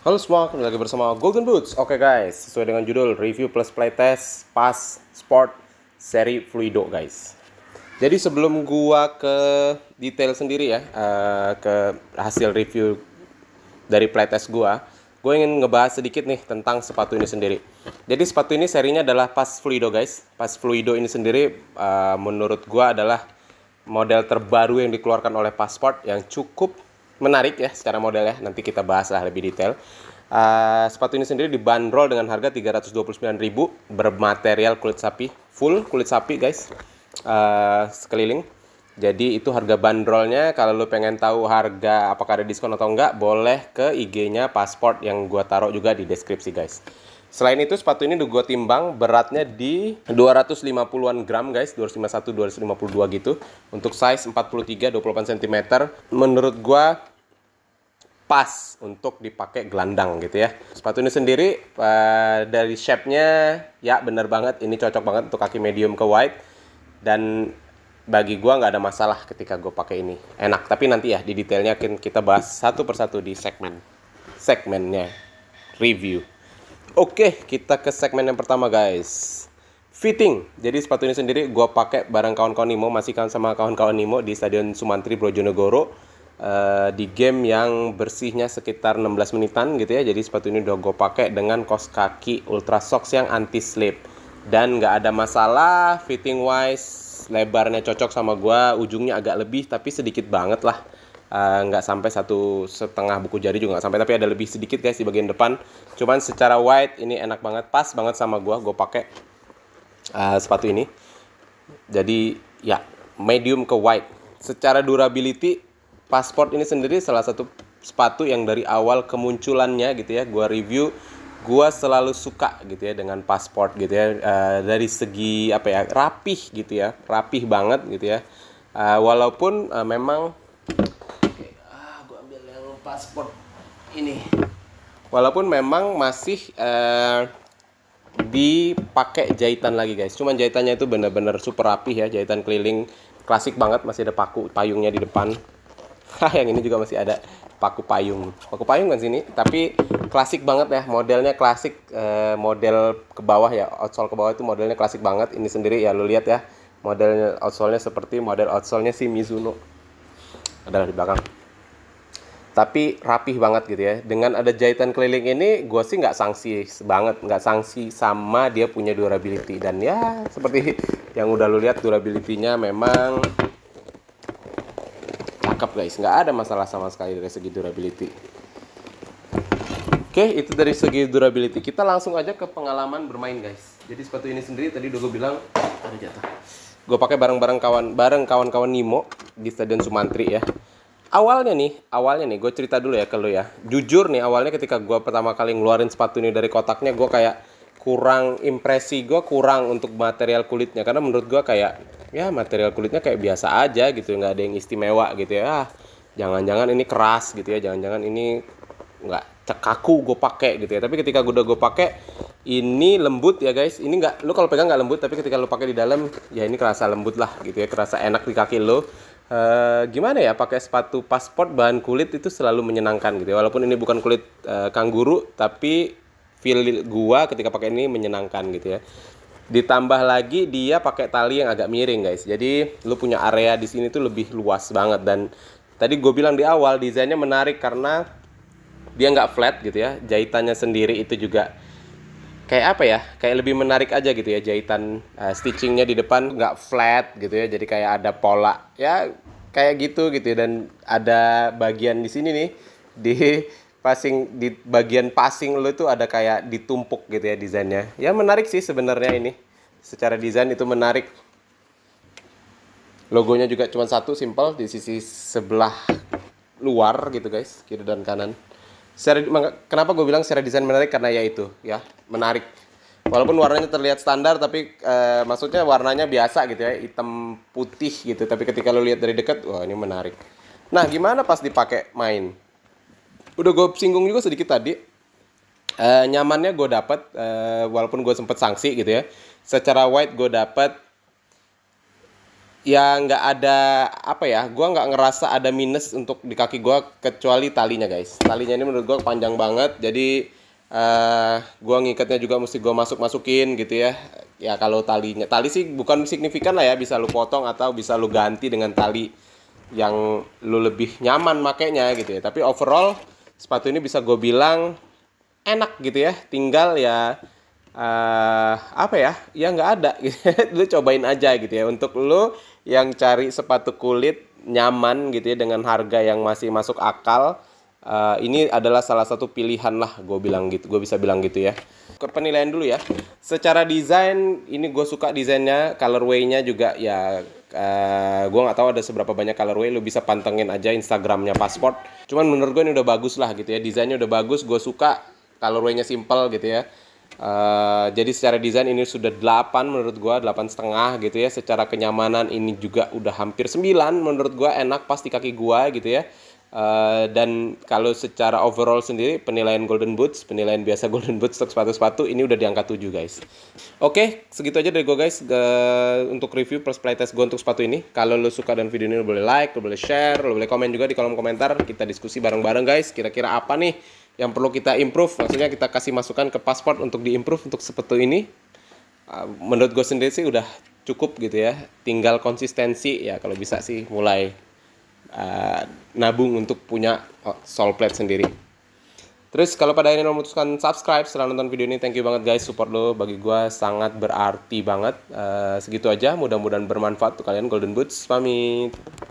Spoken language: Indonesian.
Halo semua, kembali lagi bersama Golden Boots. Oke okay guys, sesuai dengan judul review plus playtest pas sport seri Fluido guys. Jadi sebelum gua ke detail sendiri ya, uh, ke hasil review dari playtest gua, gua ingin ngebahas sedikit nih tentang sepatu ini sendiri. Jadi sepatu ini serinya adalah pas Fluido guys. Pas Fluido ini sendiri uh, menurut gua adalah model terbaru yang dikeluarkan oleh Passport yang cukup menarik ya secara model ya. Nanti kita bahas lah lebih detail. Uh, sepatu ini sendiri dibanderol dengan harga 329.000 bermaterial kulit sapi, full kulit sapi guys. Uh, sekeliling. Jadi itu harga bandrolnya kalau lu pengen tahu harga apakah ada diskon atau enggak boleh ke IG-nya pasport yang gua taruh juga di deskripsi guys. Selain itu sepatu ini gue timbang beratnya di 250-an gram guys, 251 252 gitu. Untuk size 43 28 cm. Menurut gue pas untuk dipakai gelandang gitu ya. Sepatu ini sendiri eh, dari shape-nya ya bener banget ini cocok banget untuk kaki medium ke wide dan bagi gua nggak ada masalah ketika gue pakai ini. Enak, tapi nanti ya di detailnya kita bahas satu persatu di segmen segmennya review. Oke, kita ke segmen yang pertama guys. Fitting. Jadi sepatu ini sendiri gua pakai bareng kawan-kawan Nimo, masih kan sama kawan-kawan Nimo di Stadion Sumantri Brojonegoro uh, di game yang bersihnya sekitar 16 menitan gitu ya. Jadi sepatu ini udah gue pakai dengan kos kaki Ultra Socks yang anti slip dan nggak ada masalah fitting wise lebarnya cocok sama gue ujungnya agak lebih tapi sedikit banget lah eh, nggak uh, sampai satu setengah buku jari juga gak sampai tapi ada lebih sedikit guys ya di bagian depan cuman secara wide ini enak banget pas banget sama gue gue pakai uh, sepatu ini jadi ya medium ke wide secara durability Passport ini sendiri salah satu sepatu yang dari awal kemunculannya gitu ya gua review gua selalu suka gitu ya dengan Passport gitu ya uh, dari segi apa ya rapih gitu ya rapih banget gitu ya uh, walaupun uh, memang Oke, ah gua ambil yang Passport ini walaupun memang masih uh, dipakai jahitan lagi guys cuman jahitannya itu bener-bener super rapih ya jahitan keliling klasik banget masih ada paku payungnya di depan yang ini juga masih ada paku payung paku payung kan sini tapi klasik banget ya modelnya klasik eh, model ke bawah ya outsole ke bawah itu modelnya klasik banget ini sendiri ya lu lihat ya modelnya outsole-nya seperti model outsole-nya si Mizuno adalah di belakang tapi rapih banget gitu ya dengan ada jahitan keliling ini gue sih nggak sanksi banget nggak sanksi sama dia punya durability dan ya seperti yang udah lu lihat durability-nya memang lengkap guys nggak ada masalah sama sekali dari segi durability Oke, itu dari segi durability. Kita langsung aja ke pengalaman bermain, guys. Jadi sepatu ini sendiri tadi udah gue bilang ada jatah. Gue pakai barang-barang kawan bareng kawan-kawan Nimo di Stadion Sumantri ya. Awalnya nih, awalnya nih gue cerita dulu ya ke lu ya. Jujur nih awalnya ketika gue pertama kali ngeluarin sepatu ini dari kotaknya gue kayak kurang impresi, gue kurang untuk material kulitnya karena menurut gue kayak ya material kulitnya kayak biasa aja gitu nggak ada yang istimewa gitu ya jangan ah, jangan-jangan ini keras gitu ya jangan-jangan ini nggak cekaku gue pakai gitu ya tapi ketika gue udah gue pakai ini lembut ya guys ini nggak lo kalau pegang nggak lembut tapi ketika lo pakai di dalam ya ini kerasa lembut lah gitu ya kerasa enak di kaki lo Uh, eh, gimana ya pakai sepatu paspor bahan kulit itu selalu menyenangkan gitu ya. walaupun ini bukan kulit uh, kangguru tapi feel gua ketika pakai ini menyenangkan gitu ya ditambah lagi dia pakai tali yang agak miring guys jadi lu punya area di sini tuh lebih luas banget dan tadi gue bilang di awal desainnya menarik karena dia nggak flat gitu ya jahitannya sendiri itu juga kayak apa ya kayak lebih menarik aja gitu ya jahitan uh, stitchingnya di depan nggak flat gitu ya jadi kayak ada pola ya kayak gitu gitu ya dan ada bagian di sini nih di passing di bagian passing lu tuh ada kayak ditumpuk gitu ya desainnya. Ya menarik sih sebenarnya ini secara desain itu menarik logonya juga cuma satu simple di sisi sebelah luar gitu guys kiri dan kanan secara, kenapa gue bilang secara desain menarik karena ya itu ya menarik walaupun warnanya terlihat standar tapi e, maksudnya warnanya biasa gitu ya hitam putih gitu tapi ketika lo lihat dari dekat wah ini menarik nah gimana pas dipakai main udah gue singgung juga sedikit tadi Uh, nyamannya gue dapet uh, walaupun gue sempet sanksi gitu ya. Secara wide gue dapet ya nggak ada apa ya gue nggak ngerasa ada minus untuk di kaki gue kecuali talinya guys talinya ini menurut gue panjang banget jadi uh, eh, gue ngikatnya juga mesti gue masuk masukin gitu ya ya kalau talinya tali sih bukan signifikan lah ya bisa lu potong atau bisa lu ganti dengan tali yang lu lebih nyaman makainya gitu ya tapi overall sepatu ini bisa gue bilang enak gitu ya tinggal ya uh, apa ya ya nggak ada gitu lu cobain aja gitu ya untuk lu yang cari sepatu kulit nyaman gitu ya dengan harga yang masih masuk akal uh, ini adalah salah satu pilihan lah gue bilang gitu gue bisa bilang gitu ya ke penilaian dulu ya secara desain ini gue suka desainnya colorway-nya juga ya uh, eh, gue nggak tahu ada seberapa banyak colorway lu bisa pantengin aja instagramnya pasport cuman menurut gue ini udah bagus lah gitu ya desainnya udah bagus gue suka colorway-nya simple gitu ya. Uh, jadi secara desain ini sudah 8 menurut gua, 8 setengah gitu ya. Secara kenyamanan ini juga udah hampir 9 menurut gua, enak pasti kaki gua gitu ya. Uh, dan kalau secara overall sendiri penilaian Golden Boots, penilaian biasa Golden Boots untuk sepatu-sepatu ini udah diangkat 7 guys. Oke, okay, segitu aja dari gue guys uh, untuk review plus playtest gue untuk sepatu ini. Kalau lo suka dan video ini lo boleh like, lo boleh share, lo boleh komen juga di kolom komentar. Kita diskusi bareng-bareng guys, kira-kira apa nih yang perlu kita improve maksudnya kita kasih masukan ke pasport untuk di improve untuk seperti ini ah, menurut gue sendiri sih udah cukup gitu ya tinggal konsistensi ya kalau bisa sih mulai uh, nabung untuk punya oh, soul plate sendiri terus kalau pada ini memutuskan subscribe setelah nonton video ini thank you banget guys support lo bagi gue sangat berarti banget uh, segitu aja mudah-mudahan bermanfaat untuk kalian golden boots pamit